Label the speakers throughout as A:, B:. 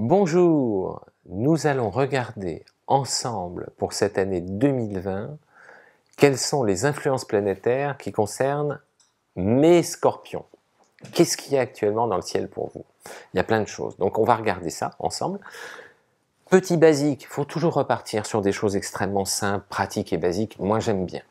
A: Bonjour, nous allons regarder ensemble pour cette année 2020 quelles sont les influences planétaires qui concernent mes scorpions. Qu'est-ce qu'il y a actuellement dans le ciel pour vous Il y a plein de choses, donc on va regarder ça ensemble. Petit basique, il faut toujours repartir sur des choses extrêmement simples, pratiques et basiques. Moi, j'aime bien.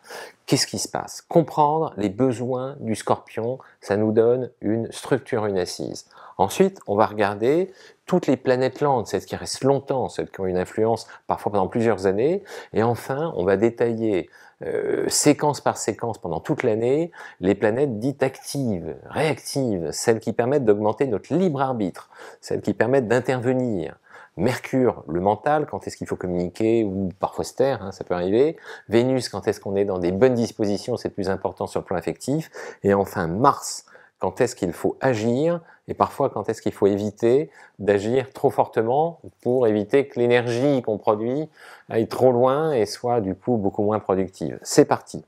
A: Qu'est-ce qui se passe Comprendre les besoins du scorpion, ça nous donne une structure, une assise. Ensuite, on va regarder toutes les planètes lentes, celles qui restent longtemps, celles qui ont une influence parfois pendant plusieurs années. Et enfin, on va détailler euh, séquence par séquence pendant toute l'année les planètes dites actives, réactives, celles qui permettent d'augmenter notre libre arbitre, celles qui permettent d'intervenir. Mercure, le mental, quand est-ce qu'il faut communiquer, ou parfois se taire, hein, ça peut arriver. Vénus, quand est-ce qu'on est dans des bonnes dispositions, c'est plus important sur le plan affectif. Et enfin Mars, quand est-ce qu'il faut agir et parfois, quand est-ce qu'il faut éviter d'agir trop fortement pour éviter que l'énergie qu'on produit aille trop loin et soit du coup beaucoup moins productive C'est parti.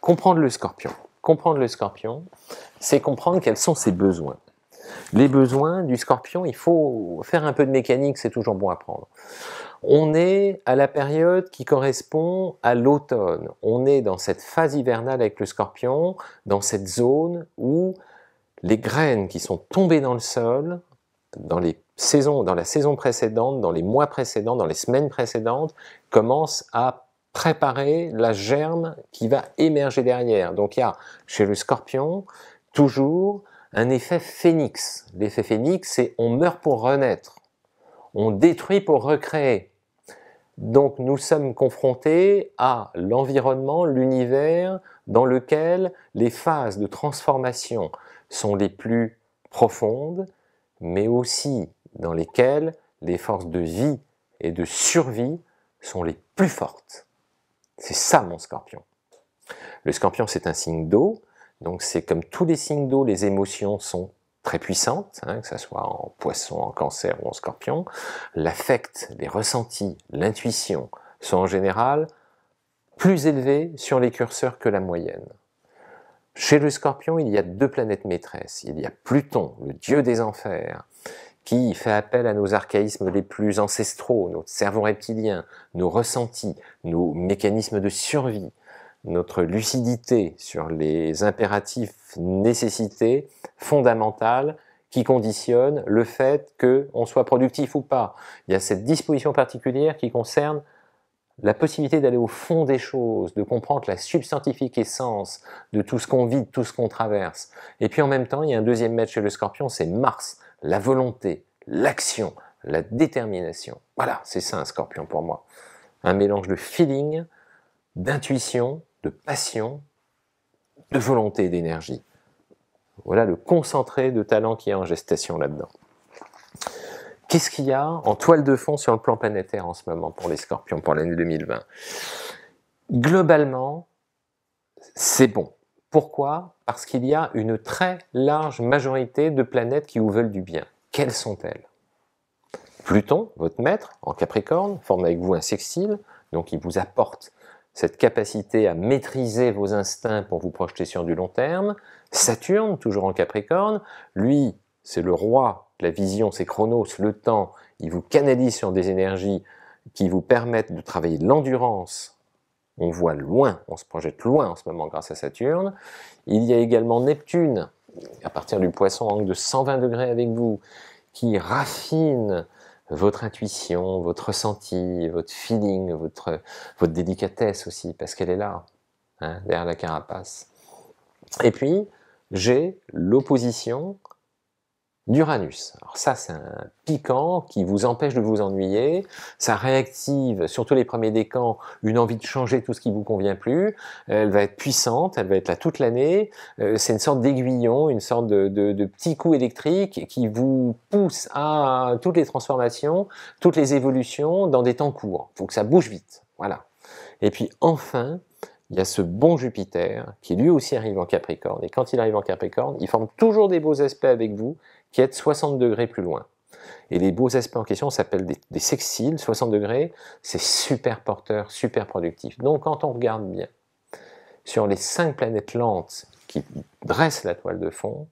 A: Comprendre le scorpion. Comprendre le scorpion, c'est comprendre quels sont ses besoins. Les besoins du scorpion, il faut faire un peu de mécanique, c'est toujours bon à prendre. On est à la période qui correspond à l'automne. On est dans cette phase hivernale avec le scorpion, dans cette zone où les graines qui sont tombées dans le sol dans les saisons, dans la saison précédente, dans les mois précédents, dans les semaines précédentes, commencent à préparer la germe qui va émerger derrière. Donc il y a chez le scorpion toujours un effet phénix. L'effet phénix, c'est on meurt pour renaître, on détruit pour recréer. Donc nous sommes confrontés à l'environnement, l'univers dans lequel les phases de transformation, sont les plus profondes, mais aussi dans lesquelles les forces de vie et de survie sont les plus fortes. C'est ça mon scorpion. Le scorpion, c'est un signe d'eau, donc c'est comme tous les signes d'eau, les émotions sont très puissantes, hein, que ce soit en poisson, en cancer ou en scorpion. L'affect, les ressentis, l'intuition sont en général plus élevés sur les curseurs que la moyenne. Chez le scorpion, il y a deux planètes maîtresses. Il y a Pluton, le dieu des enfers, qui fait appel à nos archaïsmes les plus ancestraux, notre cerveau reptilien, nos ressentis, nos mécanismes de survie, notre lucidité sur les impératifs, nécessités fondamentales qui conditionnent le fait qu'on soit productif ou pas. Il y a cette disposition particulière qui concerne la possibilité d'aller au fond des choses, de comprendre la substantifique essence de tout ce qu'on vit, de tout ce qu'on traverse. Et puis en même temps, il y a un deuxième match chez le scorpion, c'est Mars, la volonté, l'action, la détermination. Voilà, c'est ça un scorpion pour moi. Un mélange de feeling, d'intuition, de passion, de volonté et d'énergie. Voilà le concentré de talent qui est en gestation là-dedans. Qu'est-ce qu'il y a en toile de fond sur le plan planétaire en ce moment pour les scorpions pour l'année 2020 Globalement, c'est bon. Pourquoi Parce qu'il y a une très large majorité de planètes qui vous veulent du bien. Quelles sont-elles Pluton, votre maître, en Capricorne, forme avec vous un sextile, donc il vous apporte cette capacité à maîtriser vos instincts pour vous projeter sur du long terme. Saturne, toujours en Capricorne, lui, c'est le roi la vision, c'est chronos, le temps, il vous canalise sur des énergies qui vous permettent de travailler l'endurance. On voit loin, on se projette loin en ce moment grâce à Saturne. Il y a également Neptune, à partir du poisson, angle de 120 degrés avec vous, qui raffine votre intuition, votre ressenti, votre feeling, votre, votre délicatesse aussi, parce qu'elle est là, hein, derrière la carapace. Et puis, j'ai l'opposition d'Uranus. Alors ça, c'est un piquant qui vous empêche de vous ennuyer. Ça réactive, surtout les premiers décans, une envie de changer tout ce qui vous convient plus. Elle va être puissante, elle va être là toute l'année. Euh, c'est une sorte d'aiguillon, une sorte de, de, petit coup électrique qui vous pousse à toutes les transformations, toutes les évolutions dans des temps courts. Il faut que ça bouge vite. Voilà. Et puis enfin, il y a ce bon Jupiter qui lui aussi arrive en Capricorne. Et quand il arrive en Capricorne, il forme toujours des beaux aspects avec vous qui êtes 60 degrés plus loin. Et les beaux aspects en question s'appellent des, des sextiles, 60 degrés, c'est super porteur, super productif. Donc quand on regarde bien, sur les cinq planètes lentes qui dressent la toile de fond,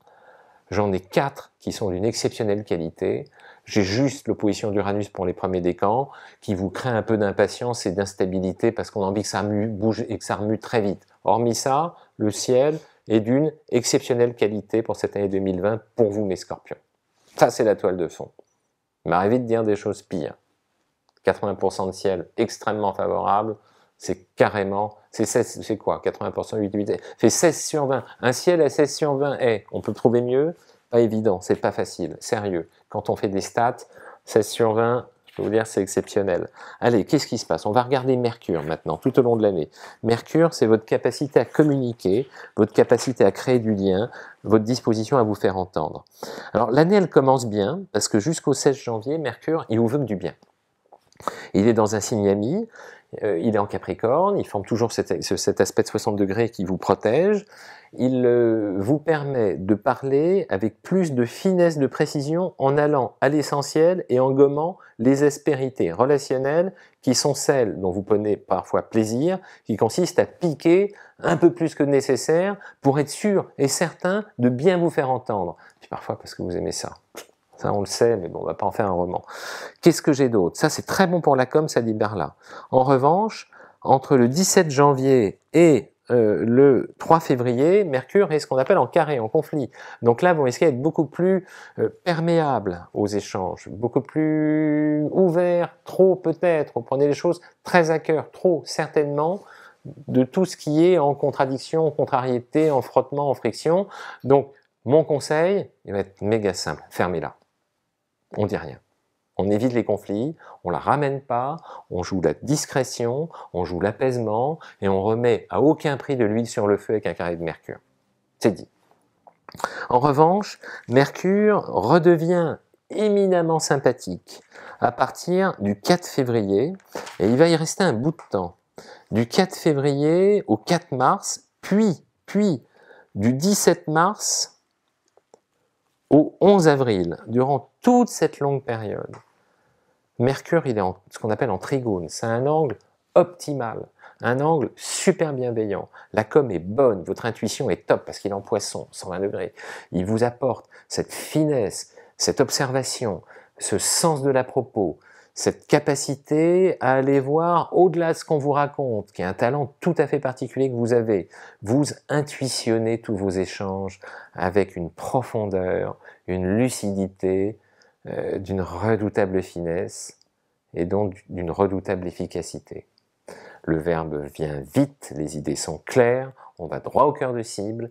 A: J'en ai quatre qui sont d'une exceptionnelle qualité. J'ai juste l'opposition d'Uranus pour les premiers décans, qui vous crée un peu d'impatience et d'instabilité parce qu'on a envie que ça remue, bouge et que ça très vite. Hormis ça, le ciel est d'une exceptionnelle qualité pour cette année 2020 pour vous, mes scorpions. Ça, c'est la toile de fond. Il vite de dire des choses pires. 80% de ciel extrêmement favorable, c'est carrément, c'est quoi 80% utilité, Fait 16 sur 20. Un ciel à 16 sur 20 est, on peut trouver mieux Pas évident, c'est pas facile, sérieux. Quand on fait des stats, 16 sur 20, je peux vous dire, c'est exceptionnel. Allez, qu'est-ce qui se passe On va regarder Mercure maintenant, tout au long de l'année. Mercure, c'est votre capacité à communiquer, votre capacité à créer du lien, votre disposition à vous faire entendre. Alors l'année, elle commence bien, parce que jusqu'au 16 janvier, Mercure, il vous veut du bien. Il est dans un signe ami, euh, il est en Capricorne, il forme toujours cet aspect de 60 degrés qui vous protège, il euh, vous permet de parler avec plus de finesse, de précision, en allant à l'essentiel et en gommant les aspérités relationnelles qui sont celles dont vous prenez parfois plaisir, qui consistent à piquer un peu plus que nécessaire pour être sûr et certain de bien vous faire entendre. Puis parfois parce que vous aimez ça on le sait, mais bon, on va pas en faire un roman. Qu'est-ce que j'ai d'autre Ça, c'est très bon pour la com, ça dit Berla. En revanche, entre le 17 janvier et euh, le 3 février, Mercure est ce qu'on appelle en carré, en conflit. Donc là, vous risquez d'être beaucoup plus euh, perméable aux échanges, beaucoup plus ouvert, trop peut-être. Vous prenez les choses très à cœur, trop certainement de tout ce qui est en contradiction, en contrariété, en frottement, en friction. Donc, mon conseil, il va être méga simple. Fermez-la on dit rien. On évite les conflits, on la ramène pas, on joue la discrétion, on joue l'apaisement, et on remet à aucun prix de l'huile sur le feu avec un carré de mercure. C'est dit. En revanche, Mercure redevient éminemment sympathique à partir du 4 février, et il va y rester un bout de temps. Du 4 février au 4 mars, puis, puis, du 17 mars au 11 avril, durant toute cette longue période, Mercure, il est en, ce qu'on appelle en trigone. C'est un angle optimal, un angle super bienveillant. La com est bonne, votre intuition est top parce qu'il est en poisson, 120 degrés. Il vous apporte cette finesse, cette observation, ce sens de la propos, cette capacité à aller voir au-delà de ce qu'on vous raconte, qui est un talent tout à fait particulier que vous avez. Vous intuitionnez tous vos échanges avec une profondeur, une lucidité, euh, d'une redoutable finesse et donc d'une redoutable efficacité. Le verbe vient vite, les idées sont claires, on va droit au cœur de cible.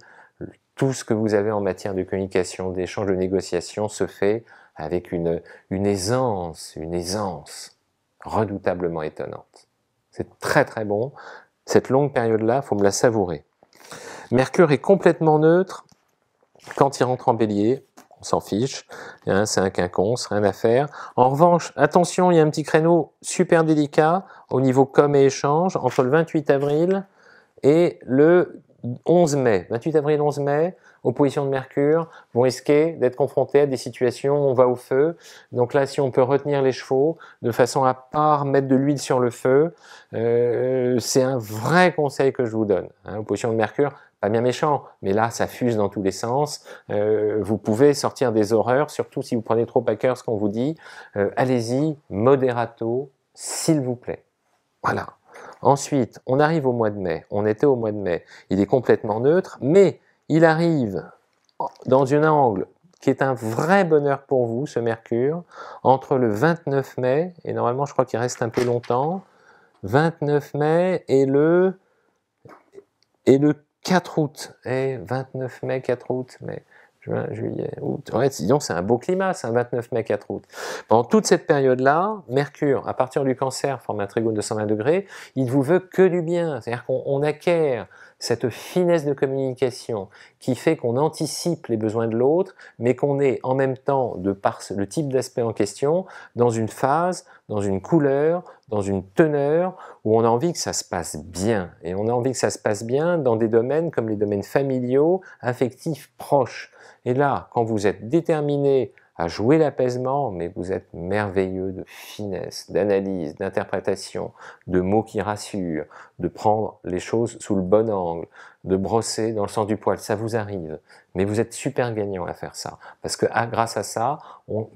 A: Tout ce que vous avez en matière de communication, d'échange, de négociation se fait avec une, aisance, une aisance redoutablement étonnante. C'est très très bon. Cette longue période-là, faut me la savourer. Mercure est complètement neutre quand il rentre en bélier. On s'en fiche, hein, c'est un quinconce, rien à faire. En revanche, attention, il y a un petit créneau super délicat au niveau com et échange entre le 28 avril et le 11 mai. 28 avril, 11 mai, opposition de Mercure vont risquer d'être confrontés à des situations où on va au feu. Donc là, si on peut retenir les chevaux de façon à pas mettre de l'huile sur le feu, euh, c'est un vrai conseil que je vous donne. Hein, de Mercure, pas bien méchant, mais là, ça fuse dans tous les sens. Euh, vous pouvez sortir des horreurs, surtout si vous prenez trop à cœur ce qu'on vous dit. Euh, allez-y, moderato, s'il vous plaît. Voilà. Ensuite, on arrive au mois de mai. On était au mois de mai. Il est complètement neutre, mais il arrive dans un angle qui est un vrai bonheur pour vous, ce Mercure, entre le 29 mai, et normalement je crois qu'il reste un peu longtemps, 29 mai et le, et le 4 août. Et eh, 29 mai, 4 août, mais juin, juillet, août. fait disons c'est un beau climat, c'est un 29 mai 4 août. Pendant toute cette période-là, Mercure, à partir du cancer, forme un trigone de 120 degrés, il vous veut que du bien. C'est-à-dire qu'on acquiert cette finesse de communication qui fait qu'on anticipe les besoins de l'autre, mais qu'on est en même temps, de par le type d'aspect en question, dans une phase, dans une couleur, dans une teneur où on a envie que ça se passe bien. Et on a envie que ça se passe bien dans des domaines comme les domaines familiaux, affectifs, proches. Et là, quand vous êtes déterminé à jouer l'apaisement, mais vous êtes merveilleux de finesse, d'analyse, d'interprétation, de mots qui rassurent, de prendre les choses sous le bon angle, de brosser dans le sens du poil, ça vous arrive. Mais vous êtes super gagnant à faire ça, parce que ah, grâce à ça, on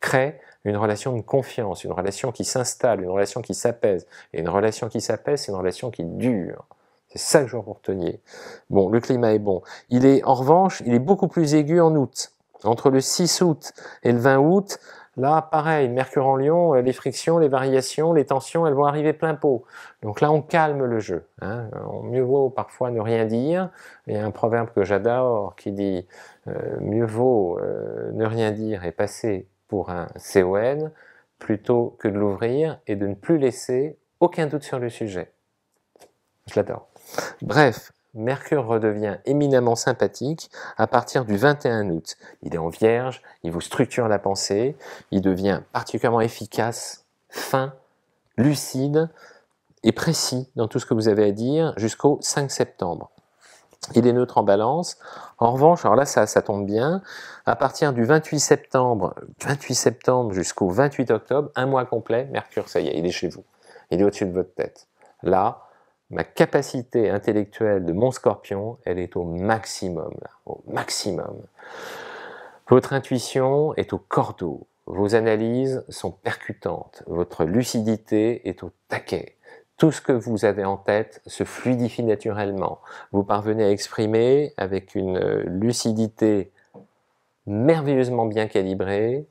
A: crée une relation de confiance, une relation qui s'installe, une relation qui s'apaise. Et une relation qui s'apaise, c'est une relation qui dure. C'est ça que je veux Bon, le climat est bon. Il est, en revanche, il est beaucoup plus aigu en août. Entre le 6 août et le 20 août, là, pareil, Mercure en Lion, euh, les frictions, les variations, les tensions, elles vont arriver plein pot. Donc là, on calme le jeu. Hein. On mieux vaut parfois ne rien dire. Il y a un proverbe que j'adore qui dit euh, mieux vaut euh, ne rien dire et passer pour un CON plutôt que de l'ouvrir et de ne plus laisser aucun doute sur le sujet. Je l'adore. Bref, Mercure redevient éminemment sympathique à partir du 21 août. Il est en vierge, il vous structure la pensée, il devient particulièrement efficace, fin, lucide et précis dans tout ce que vous avez à dire jusqu'au 5 septembre. Il est neutre en balance. En revanche, alors là, ça, ça tombe bien. À partir du 28 septembre, 28 septembre jusqu'au 28 octobre, un mois complet, Mercure, ça y est, il est chez vous. Il est au-dessus de votre tête. Là, ma capacité intellectuelle de mon scorpion, elle est au maximum, au maximum. Votre intuition est au cordeau. Vos analyses sont percutantes. Votre lucidité est au taquet tout ce que vous avez en tête se fluidifie naturellement. Vous parvenez à exprimer avec une euh, lucidité merveilleusement bien calibrée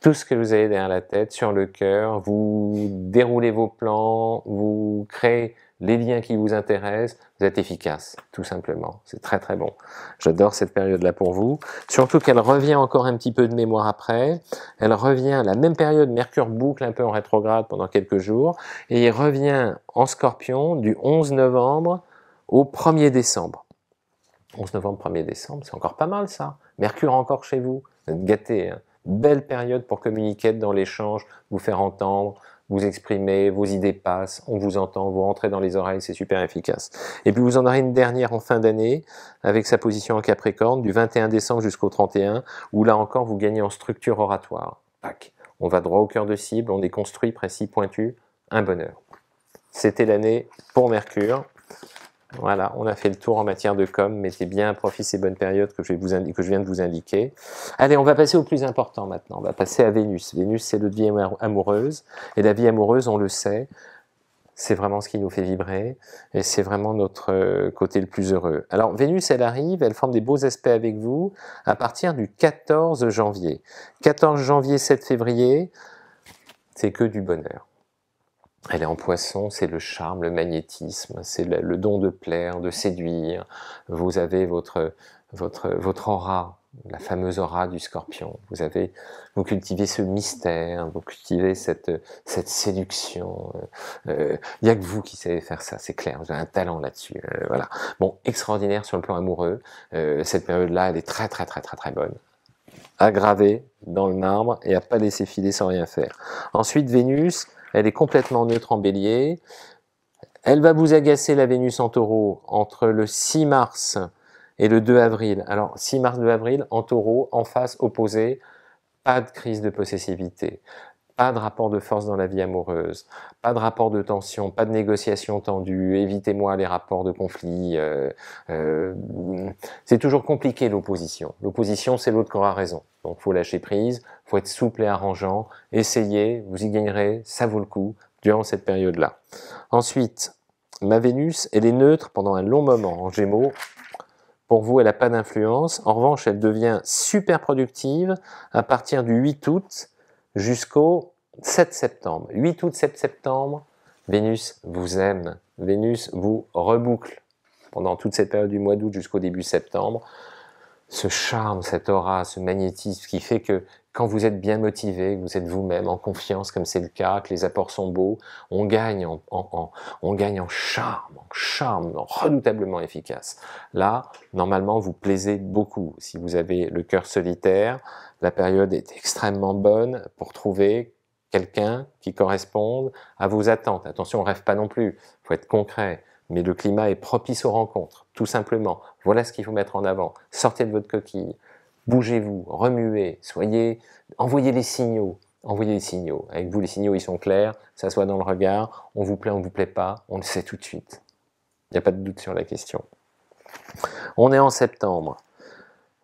A: tout ce que vous avez derrière la tête, sur le cœur, vous déroulez vos plans, vous créez les liens qui vous intéressent, vous êtes efficace, tout simplement. C'est très très bon. J'adore cette période-là pour vous. Surtout qu'elle revient encore un petit peu de mémoire après. Elle revient à la même période, Mercure boucle un peu en rétrograde pendant quelques jours, et il revient en scorpion du 11 novembre au 1er décembre. 11 novembre, 1er décembre, c'est encore pas mal ça. Mercure encore chez vous, vous êtes gâtés. Hein. Belle période pour communiquer dans l'échange, vous faire entendre, vous exprimez, vos idées passent, on vous entend, vous rentrez dans les oreilles, c'est super efficace. Et puis vous en aurez une dernière en fin d'année, avec sa position en Capricorne, du 21 décembre jusqu'au 31, où là encore vous gagnez en structure oratoire. Pac. On va droit au cœur de cible, on est construit, précis, pointu, un bonheur. C'était l'année pour Mercure. Voilà, on a fait le tour en matière de com. Mettez bien à profit ces bonnes périodes que je, que je viens de vous indiquer. Allez, on va passer au plus important maintenant. On va passer à Vénus. Vénus, c'est notre vie amoureuse. Et la vie amoureuse, on le sait, c'est vraiment ce qui nous fait vibrer et c'est vraiment notre euh, côté le plus heureux. Alors Vénus, elle arrive, elle forme des beaux aspects avec vous à partir du 14 janvier. 14 janvier, 7 février, c'est que du bonheur. Elle est en poisson, c'est le charme, le magnétisme, c'est le don de plaire, de séduire. Vous avez votre, votre, votre aura, la fameuse aura du scorpion. Vous, avez, vous cultivez ce mystère, vous cultivez cette, cette séduction. Il euh, n'y euh, a que vous qui savez faire ça, c'est clair, vous avez un talent là-dessus. Euh, voilà. Bon, extraordinaire sur le plan amoureux. cette période-là, elle est très très très très très bonne. graver dans le marbre et à pas laisser filer sans rien faire. Ensuite, Vénus, elle est complètement neutre en bélier. Elle va vous agacer la Vénus en taureau entre le 6 mars et le 2 avril. Alors 6 mars, 2 avril, en taureau, en face, opposée, pas de crise de possessivité, pas de rapport de force dans la vie amoureuse, pas de rapport de tension, pas de négociation tendue, évitez-moi les rapports de conflit. Euh, euh, c'est toujours compliqué l'opposition. L'opposition, c'est l'autre qui aura raison. Donc faut lâcher prise, faut être souple et arrangeant, essayez, vous y gagnerez, ça vaut le coup durant cette période-là. Ensuite, ma Vénus, elle est neutre pendant un long moment en Gémeaux. Pour vous, elle n'a pas d'influence. En revanche, elle devient super productive à partir du 8 août jusqu'au 7 septembre. 8 août, 7 septembre, Vénus vous aime. Vénus vous reboucle pendant toute cette période du mois d'août jusqu'au début septembre ce charme, cette aura, ce magnétisme qui fait que quand vous êtes bien motivé, que vous êtes vous-même en confiance, comme c'est le cas, que les apports sont beaux, on gagne en, en, en, on gagne en charme, en charme redoutablement efficace. Là, normalement, vous plaisez beaucoup. Si vous avez le cœur solitaire, la période est extrêmement bonne pour trouver quelqu'un qui corresponde à vos attentes. Attention, on rêve pas non plus, il faut être concret mais le climat est propice aux rencontres, tout simplement. Voilà ce qu'il faut mettre en avant. Sortez de votre coquille, bougez-vous, remuez, soyez, envoyez les signaux, envoyez les signaux. Avec vous, les signaux, ils sont clairs, ça soit dans le regard, on vous plaît, on vous plaît pas, on le sait tout de suite. Il n'y a pas de doute sur la question. On est en septembre.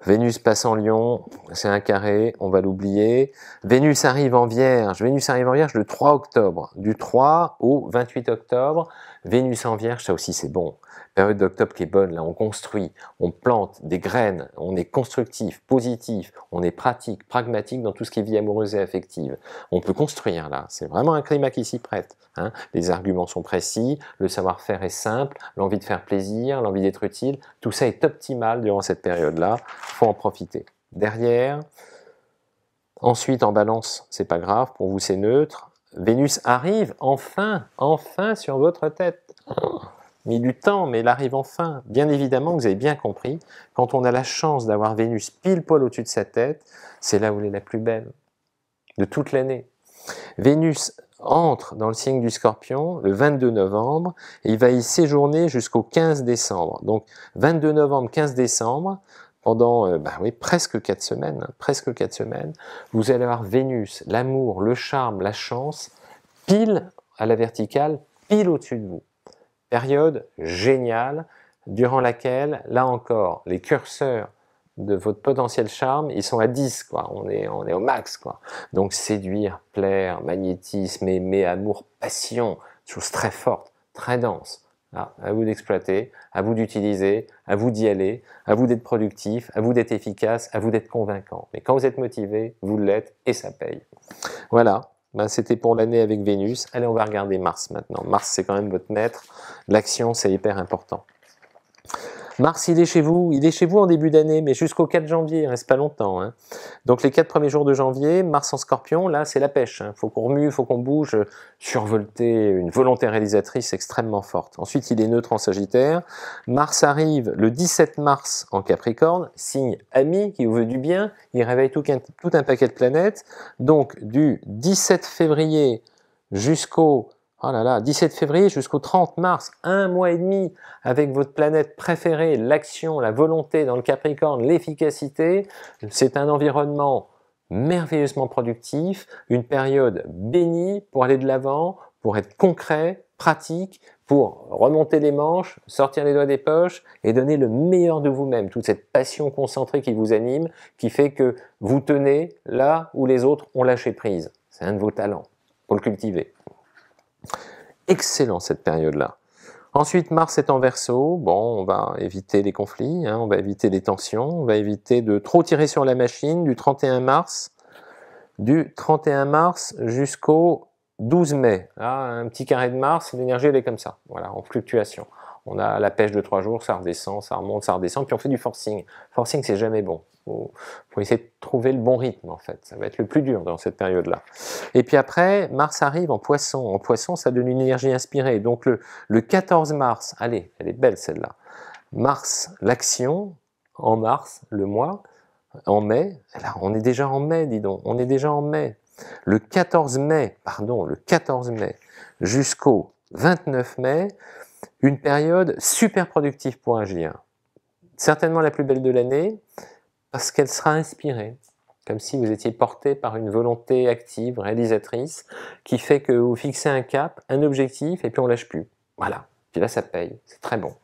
A: Vénus passe en Lion, c'est un carré, on va l'oublier. Vénus arrive en Vierge, Vénus arrive en Vierge le 3 octobre, du 3 au 28 octobre. Vénus en Vierge, ça aussi c'est bon période d'octobre qui est bonne, là on construit, on plante des graines, on est constructif, positif, on est pratique, pragmatique dans tout ce qui est vie amoureuse et affective. On peut construire là, c'est vraiment un climat qui s'y prête. Hein. Les arguments sont précis, le savoir-faire est simple, l'envie de faire plaisir, l'envie d'être utile, tout ça est optimal durant cette période-là, faut en profiter. Derrière, ensuite en balance, c'est pas grave, pour vous c'est neutre, Vénus arrive enfin, enfin sur votre tête mis du temps, mais elle arrive enfin. Bien évidemment, vous avez bien compris, quand on a la chance d'avoir Vénus pile poil au-dessus de sa tête, c'est là où elle est la plus belle de toute l'année. Vénus entre dans le signe du scorpion le 22 novembre et il va y séjourner jusqu'au 15 décembre. Donc 22 novembre, 15 décembre, pendant euh, bah oui, presque quatre semaines, presque quatre semaines, vous allez avoir Vénus, l'amour, le charme, la chance, pile à la verticale, pile au-dessus de vous. Période géniale durant laquelle, là encore, les curseurs de votre potentiel charme, ils sont à 10, quoi. On est, on est au max, quoi. Donc séduire, plaire, magnétisme, aimer, amour, passion, chose très forte, très dense. Ah, à vous d'exploiter, à vous d'utiliser, à vous d'y aller, à vous d'être productif, à vous d'être efficace, à vous d'être convaincant. Mais quand vous êtes motivé, vous l'êtes et ça paye. Voilà. Ben, C'était pour l'année avec Vénus. Allez, on va regarder Mars maintenant. Mars, c'est quand même votre maître. L'action, c'est hyper important. Mars, il est chez vous, il est chez vous en début d'année, mais jusqu'au 4 janvier, il reste pas longtemps. Hein. Donc les 4 premiers jours de janvier, Mars en scorpion, là c'est la pêche. Hein. Faut qu'on remue, faut qu'on bouge, survolter, une volonté réalisatrice extrêmement forte. Ensuite, il est neutre en sagittaire. Mars arrive le 17 mars en capricorne, signe ami qui vous veut du bien, il réveille tout tout un paquet de planètes. Donc du 17 février jusqu'au 17 février jusqu'au 30 mars, un mois et demi avec votre planète préférée, l'action, la volonté dans le Capricorne, l'efficacité. C'est un environnement merveilleusement productif, une période bénie pour aller de l'avant, pour être concret, pratique, pour remonter les manches, sortir les doigts des poches et donner le meilleur de vous-même, toute cette passion concentrée qui vous anime, qui fait que vous tenez là où les autres ont lâché prise. C'est un de vos talents. Pour le cultiver excellent cette période-là. Ensuite, Mars est en verso. Bon, on va éviter les conflits, hein, on va éviter les tensions, on va éviter de trop tirer sur la machine du 31 mars, du 31 mars jusqu'au 12 mai. Ah, un petit carré de Mars, l'énergie, elle est comme ça. Voilà, en fluctuation. On a la pêche de trois jours, ça redescend, ça remonte, ça redescend, puis on fait du forcing. Forcing, c'est jamais bon. Faut, faut essayer de trouver le bon rythme en fait. Ça va être le plus dur dans cette période-là. Et puis après, Mars arrive en Poisson. En Poisson, ça donne une énergie inspirée. Donc le, le 14 mars, allez, elle est belle celle-là. Mars, l'action. En mars, le mois. En mai, eh ben, on est déjà en mai, dis donc. On est déjà en mai. Le 14 mai, pardon, le 14 mai jusqu'au 29 mai, une période super productive pour agir. Certainement la plus belle de l'année, parce qu'elle sera inspirée, comme si vous étiez porté par une volonté active, réalisatrice, qui fait que vous fixez un cap, un objectif, et puis on lâche plus. Voilà. Puis là, ça paye. C'est très bon.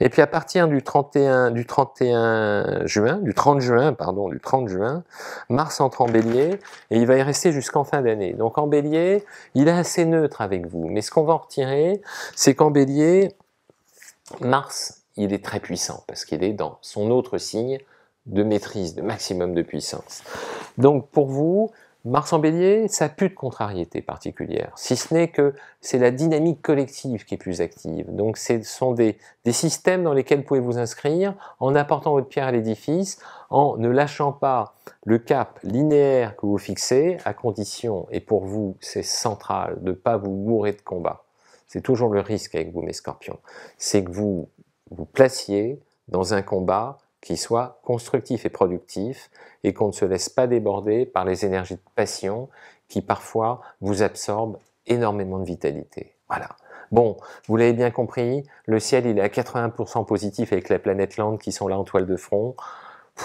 A: Et puis à partir du 31, du 31 juin, du 30 juin, pardon, du 30 juin, Mars entre en bélier et il va y rester jusqu'en fin d'année. Donc en bélier, il est assez neutre avec vous. Mais ce qu'on va en retirer, c'est qu'en bélier, Mars, il est très puissant parce qu'il est dans son autre signe de maîtrise, de maximum de puissance. Donc pour vous, Mars en bélier, ça pue de contrariété particulière, si ce n'est que c'est la dynamique collective qui est plus active. Donc ce sont des, systèmes dans lesquels vous pouvez vous inscrire en apportant votre pierre à l'édifice, en ne lâchant pas le cap linéaire que vous fixez, à condition, et pour vous c'est central, de ne pas vous bourrer de combat. C'est toujours le risque avec vous mes scorpions, c'est que vous vous placiez dans un combat qui soit constructif et productif et qu'on ne se laisse pas déborder par les énergies de passion qui parfois vous absorbent énormément de vitalité. Voilà. Bon, vous l'avez bien compris, le ciel il est à 80% positif avec la planète Lande qui sont là en toile de front.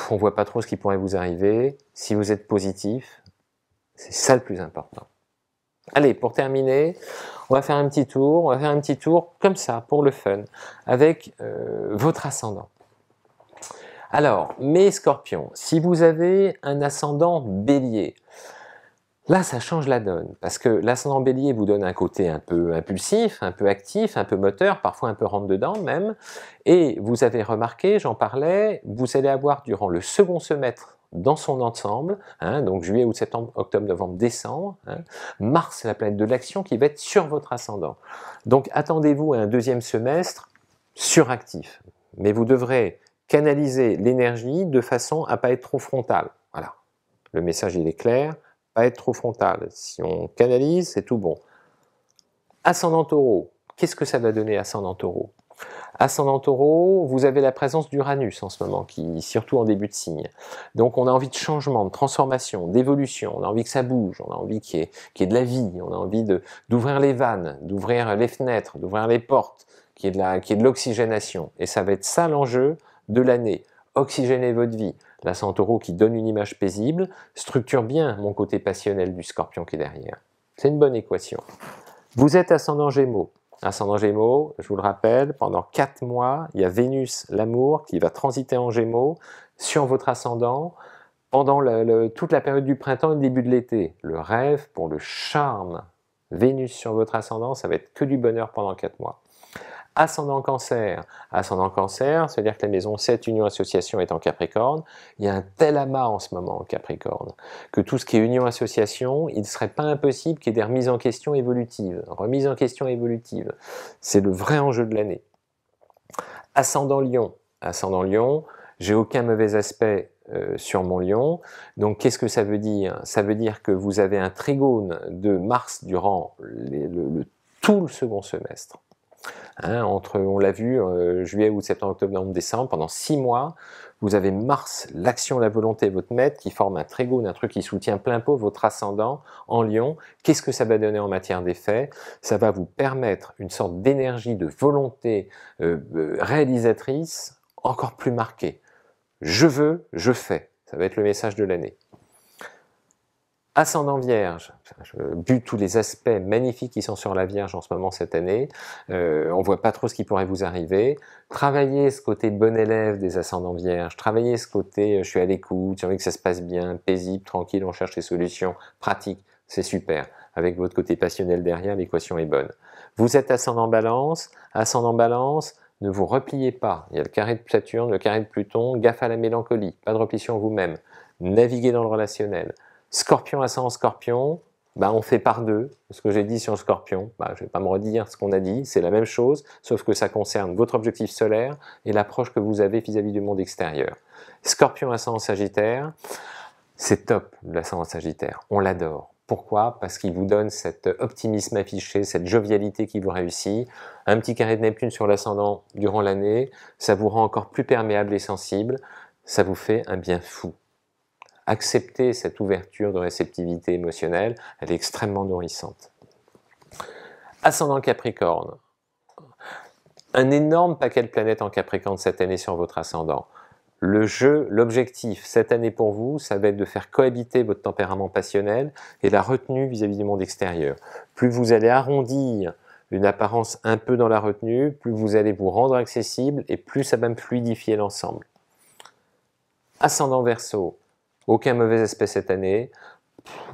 A: on voit pas trop ce qui pourrait vous arriver. Si vous êtes positif, c'est ça le plus important. Allez, pour terminer, on va faire un petit tour, on va faire un petit tour comme ça, pour le fun, avec euh, votre ascendant. Alors, mes scorpions, si vous avez un ascendant bélier, Là, ça change la donne, parce que l'ascendant bélier vous donne un côté un peu impulsif, un peu actif, un peu moteur, parfois un peu rentre-dedans même, et vous avez remarqué, j'en parlais, vous allez avoir durant le second semestre dans son ensemble, hein, donc juillet, août, septembre, octobre, novembre, décembre. Hein, mars, la planète de l'action qui va être sur votre ascendant. Donc attendez-vous à un deuxième semestre suractif. Mais vous devrez canaliser l'énergie de façon à pas être trop frontal. Voilà. Le message, il est clair. Pas être trop frontal. Si on canalise, c'est tout bon. Ascendant taureau. Qu'est-ce que ça va donner, ascendant taureau Ascendant taureau, vous avez la présence d'Uranus en ce moment, qui surtout en début de signe. Donc on a envie de changement, de transformation, d'évolution, on a envie que ça bouge, on a envie qu'il y, ait de la vie, on a envie d'ouvrir les vannes, d'ouvrir les fenêtres, d'ouvrir les portes, qu'il y ait de l'oxygénation. Et ça va être ça l'enjeu de l'année, oxygénez votre vie, la Centauro qui donne une image paisible, structure bien mon côté passionnel du scorpion qui est derrière. C'est une bonne équation. Vous êtes ascendant gémeaux. Ascendant gémeaux, je vous le rappelle, pendant 4 mois, il y a Vénus, l'amour, qui va transiter en gémeaux sur votre ascendant pendant toute la période du printemps et le début de l'été. Le rêve pour le charme. Vénus sur votre ascendant, ça va être que du bonheur pendant 4 mois ascendant cancer. Ascendant cancer, c'est-à-dire que la maison 7 union association est en capricorne. Il y a un tel amas en ce moment en capricorne que tout ce qui est union association, il ne serait pas impossible qu'il y ait des remises en question évolutives. Remise en question évolutive, c'est le vrai enjeu de l'année. Ascendant lion. Ascendant lion, j'ai aucun mauvais aspect euh, sur mon lion. Donc qu'est-ce que ça veut dire Ça veut dire que vous avez un trigone de Mars durant le, tout le second semestre. Hein, entre, on l'a vu, euh, juillet, août, septembre, octobre, novembre, décembre, pendant six mois, vous avez Mars, l'action, la volonté, votre maître, qui forme un trigone, un truc qui soutient plein pot votre ascendant en lion. Qu'est-ce que ça va donner en matière d'effet Ça va vous permettre une sorte d'énergie, de volonté euh, euh, réalisatrice encore plus marquée. Je veux, je fais. Ça va être le message de l'année. Ascendant Vierge, je bute tous les aspects magnifiques qui sont sur la Vierge en ce moment cette année, euh, on voit pas trop ce qui pourrait vous arriver. Travaillez ce côté bon élève des Ascendants Vierges, travaillez ce côté euh, je suis à l'écoute, j'ai envie que ça se passe bien, paisible, tranquille, on cherche des solutions pratiques, c'est super. Avec votre côté passionnel derrière, l'équation est bonne. Vous êtes Ascendant Balance, Ascendant Balance, ne vous repliez pas. Il y a le carré de Saturne, le carré de Pluton, gaffe à la mélancolie, pas de repli sur vous-même. Naviguez dans le relationnel. Scorpion ascendant Scorpion, bah, on fait par deux. Ce que j'ai dit sur Scorpion, bah, je ne vais pas me redire ce qu'on a dit, c'est la même chose, sauf que ça concerne votre objectif solaire et l'approche que vous avez vis-à-vis du monde extérieur. Scorpion ascendant Sagittaire, c'est top l'ascendant Sagittaire, on l'adore. Pourquoi Parce qu'il vous donne cet optimisme affiché, cette jovialité qui vous réussit. Un petit carré de Neptune sur l'ascendant durant l'année, ça vous rend encore plus perméable et sensible, ça vous fait un bien fou accepter cette ouverture de réceptivité émotionnelle, elle est extrêmement nourrissante. Ascendant Capricorne. Un énorme paquet de planètes en Capricorne cette année sur votre ascendant. Le jeu, l'objectif cette année pour vous, ça va être de faire cohabiter votre tempérament passionnel et la retenue vis-à-vis du monde extérieur. Plus vous allez arrondir une apparence un peu dans la retenue, plus vous allez vous rendre accessible et plus ça va me fluidifier l'ensemble. Ascendant Verseau. Aucun mauvais aspect cette année.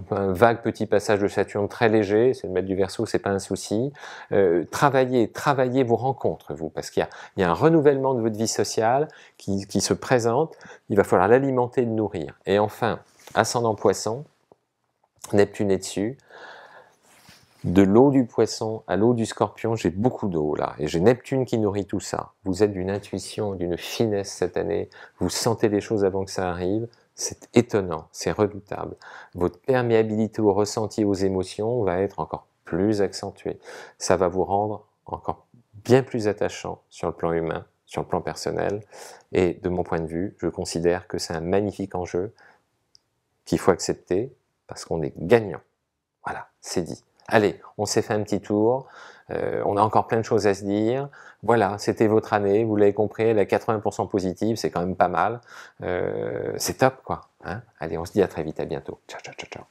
A: Un vague petit passage de Saturne très léger, c'est le maître du verso, c'est pas un souci. Euh, travaillez, travaillez vos rencontres, vous, parce qu'il y, a un renouvellement de votre vie sociale qui, qui se présente. Il va falloir l'alimenter et le nourrir. Et enfin, ascendant poisson, Neptune est dessus de l'eau du poisson à l'eau du scorpion, j'ai beaucoup d'eau là, et j'ai Neptune qui nourrit tout ça. Vous êtes d'une intuition, d'une finesse cette année, vous sentez les choses avant que ça arrive, c'est étonnant, c'est redoutable. Votre perméabilité aux ressentis, aux émotions va être encore plus accentuée. Ça va vous rendre encore bien plus attachant sur le plan humain, sur le plan personnel. Et de mon point de vue, je considère que c'est un magnifique enjeu qu'il faut accepter parce qu'on est gagnant. Voilà, c'est dit. Allez, on s'est fait un petit tour, euh, on a encore plein de choses à se dire. Voilà, c'était votre année, vous l'avez compris, elle 80% positive, c'est quand même pas mal. Euh, c'est top quoi. Hein. Allez, on se dit à très vite, à bientôt. Ciao, ciao, ciao, ciao.